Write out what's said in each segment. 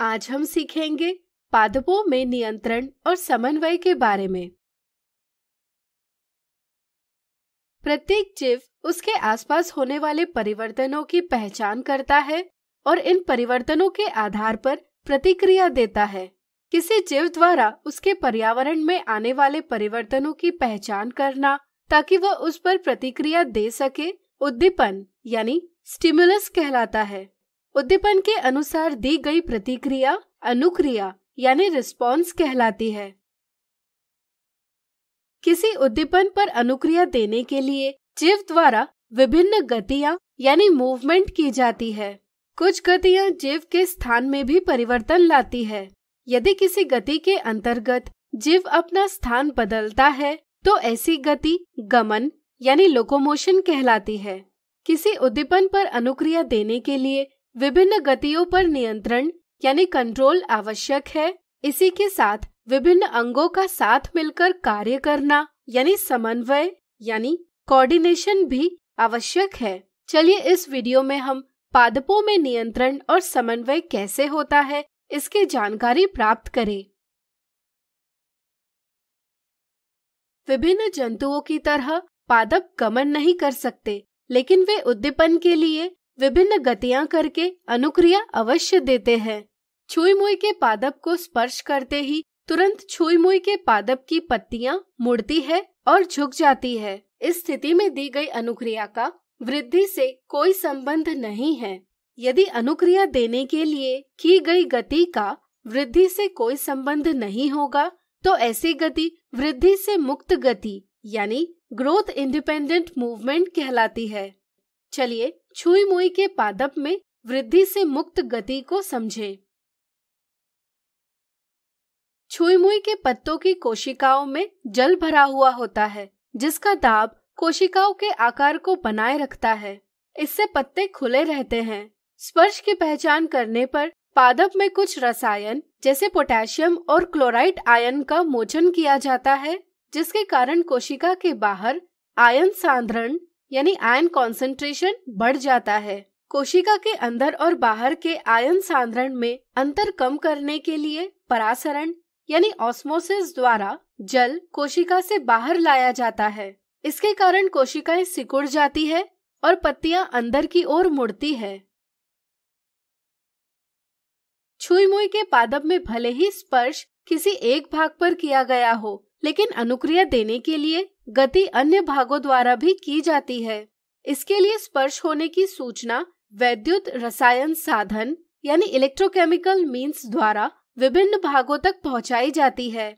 आज हम सीखेंगे पादपों में नियंत्रण और समन्वय के बारे में प्रत्येक जीव उसके आसपास होने वाले परिवर्तनों की पहचान करता है और इन परिवर्तनों के आधार पर प्रतिक्रिया देता है किसी जीव द्वारा उसके पर्यावरण में आने वाले परिवर्तनों की पहचान करना ताकि वह उस पर प्रतिक्रिया दे सके उद्दीपन यानी स्टिमुलस कहलाता है उद्दीपन के अनुसार दी गई प्रतिक्रिया अनुक्रिया यानी रिस्पॉन्स कहलाती है किसी उद्दीपन पर अनुक्रिया देने के लिए जीव द्वारा विभिन्न गतियां यानी मूवमेंट की जाती है कुछ गतियां जीव के स्थान में भी परिवर्तन लाती है यदि किसी गति के अंतर्गत जीव अपना स्थान बदलता है तो ऐसी गति गमन यानी लोकोमोशन कहलाती है किसी उद्दीपन पर अनुक्रिया देने के लिए विभिन्न गतियों पर नियंत्रण यानी कंट्रोल आवश्यक है इसी के साथ विभिन्न अंगों का साथ मिलकर कार्य करना यानी समन्वय यानी कोऑर्डिनेशन भी आवश्यक है चलिए इस वीडियो में हम पादपों में नियंत्रण और समन्वय कैसे होता है इसकी जानकारी प्राप्त करें विभिन्न जंतुओं की तरह पादप गमन नहीं कर सकते लेकिन वे उद्दीपन के लिए विभिन्न गतियां करके अनुक्रिया अवश्य देते हैं छुई मुई के पादप को स्पर्श करते ही तुरंत छुई मुई के पादप की पत्तियां मुड़ती है और झुक जाती है इस स्थिति में दी गई अनुक्रिया का वृद्धि से कोई संबंध नहीं है यदि अनुक्रिया देने के लिए की गई गति का वृद्धि से कोई संबंध नहीं होगा तो ऐसी गति वृद्धि से मुक्त गति यानी ग्रोथ इंडिपेंडेंट मूवमेंट कहलाती है चलिए छुई मुई के पादप में वृद्धि से मुक्त गति को समझे छुई मुई के पत्तों की कोशिकाओं में जल भरा हुआ होता है जिसका दाब कोशिकाओं के आकार को बनाए रखता है इससे पत्ते खुले रहते हैं स्पर्श की पहचान करने पर पादप में कुछ रसायन जैसे पोटेशियम और क्लोराइड आयन का मोचन किया जाता है जिसके कारण कोशिका के बाहर आयन सांद्रण यानी आयन कॉन्सेंट्रेशन बढ़ जाता है कोशिका के अंदर और बाहर के आयन सांद्रण में अंतर कम करने के लिए परासरण यानी ऑस्मोसिस द्वारा जल कोशिका से बाहर लाया जाता है इसके कारण कोशिकाएं सिकुड़ जाती है और पत्तियां अंदर की ओर मुड़ती है छुई मुई के पादप में भले ही स्पर्श किसी एक भाग पर किया गया हो लेकिन अनुक्रिया देने के लिए गति अन्य भागों द्वारा भी की जाती है इसके लिए स्पर्श होने की सूचना वैद्युत रसायन साधन यानी इलेक्ट्रोकेमिकल मीन्स द्वारा विभिन्न भागों तक पहुंचाई जाती है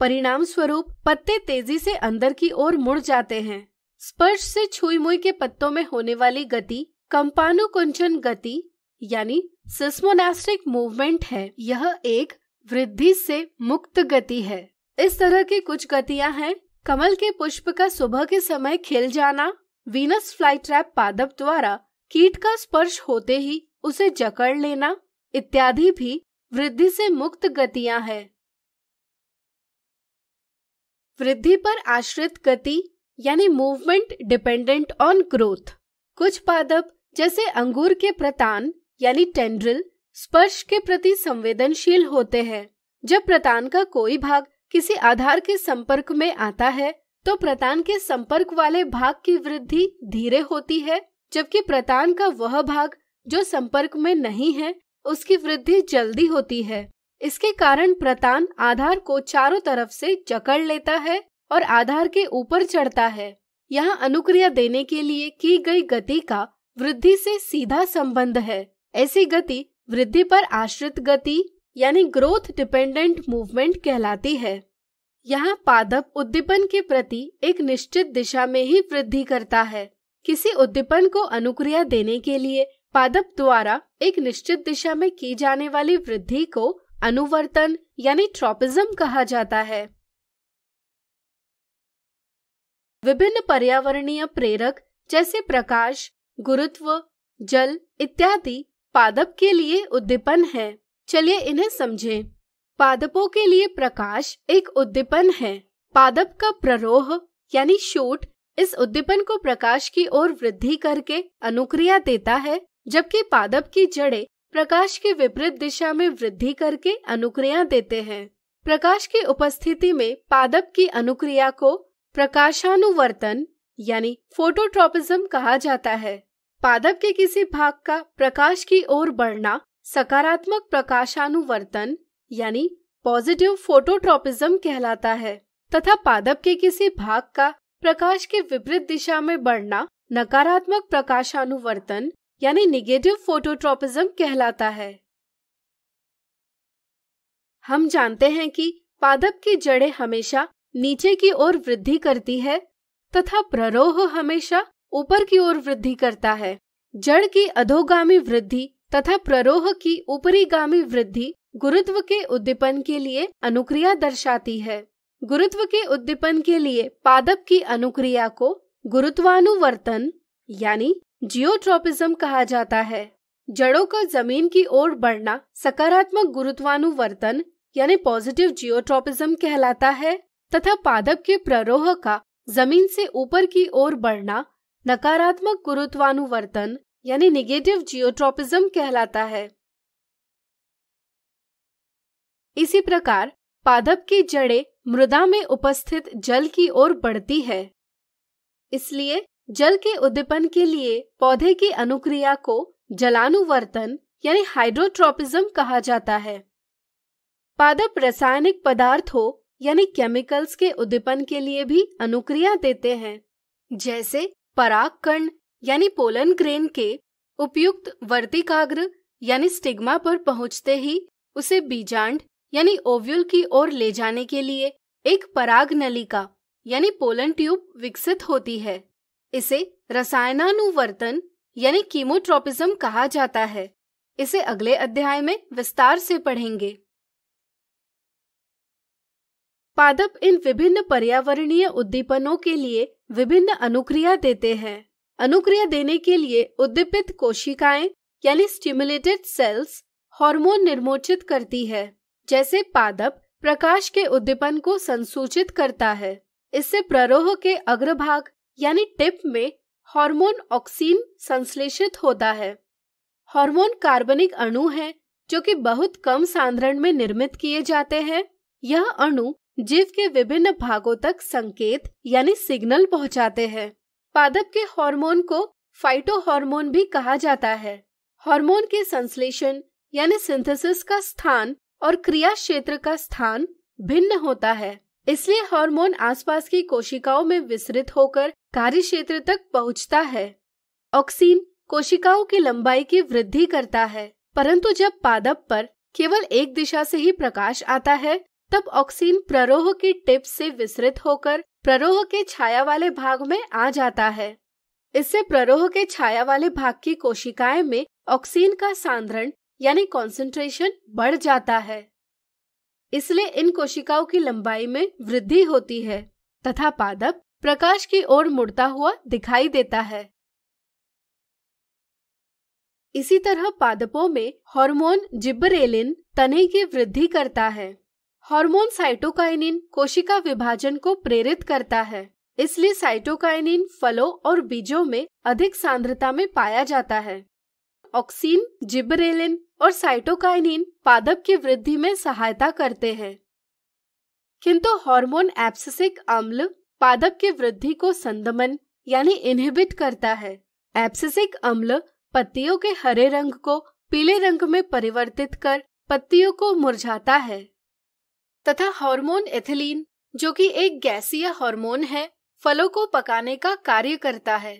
परिणाम स्वरूप पत्ते तेजी से अंदर की ओर मुड़ जाते हैं स्पर्श से छुई मुई के पत्तों में होने वाली गति कंपानुकुंचन गति यानी सिस्मोनास्टिक मूवमेंट है यह एक वृद्धि से मुक्त गति है इस तरह की कुछ गतियां हैं कमल के पुष्प का सुबह के समय खिल जाना वीनस फ्लाई ट्रैप पादप द्वारा कीट का स्पर्श होते ही उसे जकड़ लेना इत्यादि भी वृद्धि से मुक्त गतियां हैं वृद्धि पर आश्रित गति यानी मूवमेंट डिपेंडेंट ऑन ग्रोथ कुछ पादप जैसे अंगूर के प्रतान यानी टेंड्रिल स्पर्श के प्रति संवेदनशील होते हैं जब प्रतान का कोई भाग किसी आधार के संपर्क में आता है तो प्रतान के संपर्क वाले भाग की वृद्धि धीरे होती है जबकि प्रतान का वह भाग जो संपर्क में नहीं है उसकी वृद्धि जल्दी होती है इसके कारण प्रतान आधार को चारों तरफ से जकड़ लेता है और आधार के ऊपर चढ़ता है यहाँ अनुक्रिया देने के लिए की गई गति का वृद्धि से सीधा संबंध है ऐसी गति वृद्धि पर आश्रित गति यानी ग्रोथ डिपेंडेंट मूवमेंट कहलाती है यहाँ पादप उद्दीपन के प्रति एक निश्चित दिशा में ही वृद्धि करता है किसी उद्दीपन को अनुक्रिया देने के लिए पादप द्वारा एक निश्चित दिशा में की जाने वाली वृद्धि को अनुवर्तन यानी ट्रॉपिज्म कहा जाता है विभिन्न पर्यावरणीय प्रेरक जैसे प्रकाश गुरुत्व जल इत्यादि पादप के लिए उद्दीपन है चलिए इन्हें समझें। पादपों के लिए प्रकाश एक उद्दीपन है पादप का प्ररोह यानी शूट इस उद्दीपन को प्रकाश की ओर वृद्धि करके अनुक्रिया देता है जबकि पादप की जड़े प्रकाश के विपरीत दिशा में वृद्धि करके अनुक्रिया देते हैं प्रकाश की उपस्थिति में पादप की अनुक्रिया को प्रकाशानुवर्तन यानी फोटोट्रोपिज्म कहा जाता है पादप के किसी भाग का प्रकाश की ओर बढ़ना सकारात्मक प्रकाशानुवर्तन यानी पॉजिटिव फोटोट्रोपिज्म कहलाता है तथा पादप के किसी भाग का प्रकाश के विपरीत दिशा में बढ़ना नकारात्मक प्रकाशानुवर्तन यानी निगेटिव फोटोट्रोपिज्म कहलाता है हम जानते हैं कि पादप की जड़ें हमेशा नीचे की ओर वृद्धि करती है तथा प्ररोह हमेशा ऊपर की ओर वृद्धि करता है जड़ की अधोगामी वृद्धि तथा प्ररोह की गामी वृद्धि गुरुत्व के उद्दीपन के लिए अनुक्रिया दर्शाती है गुरुत्व के उद्दीपन के लिए पादप की अनुक्रिया को गुरुत्वानुवर्तन यानी जियोट्रोपिज्म कहा जाता है जड़ों का जमीन की ओर बढ़ना सकारात्मक गुरुत्वानुवर्तन यानी पॉजिटिव जियोट्रोपिज्म कहलाता है तथा पादप के प्ररोह का जमीन से ऊपर की ओर बढ़ना नकारात्मक गुरुत्वानुवर्तन यानी निगेटिव जियोट्रोपिज्म कहलाता है इसी प्रकार पादप की जड़ें मृदा में उपस्थित जल की ओर बढ़ती है इसलिए जल के उद्दीपन के लिए पौधे की अनुक्रिया को जलानुवर्तन यानी हाइड्रोट्रोपिज्म कहा जाता है पादप रासायनिक पदार्थ हो यानी केमिकल्स के उद्दीपन के लिए भी अनुक्रिया देते हैं जैसे पराग कर्ण यानी पोलन ग्रेन के उपयुक्त वर्तिकाग्र यानी स्टिग्मा पर पहुंचते ही उसे बीजांड यानी ओव्यूल की ओर ले जाने के लिए एक पराग नलिका यानी पोलन ट्यूब विकसित होती है इसे रसायनानुवर्तन यानी कीमोट्रोपिज्म कहा जाता है इसे अगले अध्याय में विस्तार से पढ़ेंगे पादप इन विभिन्न पर्यावरणीय उद्दीपनों के लिए विभिन्न अनुक्रिया देते हैं अनुक्रिया देने के लिए उद्दीपित कोशिकाएं यानी स्टिमुलेटेड सेल्स हार्मोन निर्मोचित करती है जैसे पादप प्रकाश के उद्दीपन को संसूचित करता है इससे प्ररोह के अग्रभाग यानी टिप में हार्मोन ऑक्सीन संश्लेषित होता है हार्मोन कार्बनिक अणु है जो कि बहुत कम सांद्रण में निर्मित किए जाते हैं यह अणु जीव के विभिन्न भागों तक संकेत यानी सिग्नल पहुंचाते हैं पादप के हार्मोन को फाइटो हार्मोन भी कहा जाता है हार्मोन के संश्लेषण यानी सिंथेसिस का स्थान और क्रिया क्षेत्र का स्थान भिन्न होता है इसलिए हार्मोन आसपास की कोशिकाओं में विसरित होकर कार्य क्षेत्र तक पहुंचता है ऑक्सीन कोशिकाओं की लंबाई की वृद्धि करता है परंतु जब पादप पर केवल एक दिशा से ही प्रकाश आता है तब ऑक्सीन प्ररोह की टिप से विसरित होकर प्ररोह के छाया वाले भाग में आ जाता है इससे प्ररोह के छाया वाले भाग की कोशिकाएं में ऑक्सीन का सांद्रण यानी कॉन्सेंट्रेशन बढ़ जाता है इसलिए इन कोशिकाओं की लंबाई में वृद्धि होती है तथा पादप प्रकाश की ओर मुड़ता हुआ दिखाई देता है इसी तरह पादपों में हार्मोन जिब्रेलिन तने की वृद्धि करता है हार्मोन साइटोकाइनिन कोशिका विभाजन को प्रेरित करता है इसलिए साइटोकाइनिन फलों और बीजों में अधिक सांद्रता में पाया जाता है ऑक्सीन जिबरेलिन और साइटोकाइनिन पादप की वृद्धि में सहायता करते हैं किंतु हार्मोन एप्सिसिक अम्ल पादप की वृद्धि को संदमन यानी इनहिबिट करता है एप्सिसिक अम्ल पत्तियों के हरे रंग को पीले रंग में परिवर्तित कर पत्तियों को मुरझाता है तथा हार्मोन एथिलीन जो कि एक गैसीय हार्मोन है फलों को पकाने का कार्य करता है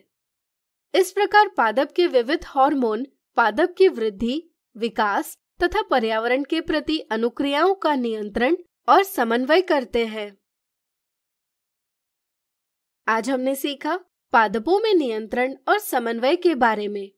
इस प्रकार पादप के विविध हार्मोन पादप की वृद्धि विकास तथा पर्यावरण के प्रति अनुक्रियाओं का नियंत्रण और समन्वय करते हैं आज हमने सीखा पादपों में नियंत्रण और समन्वय के बारे में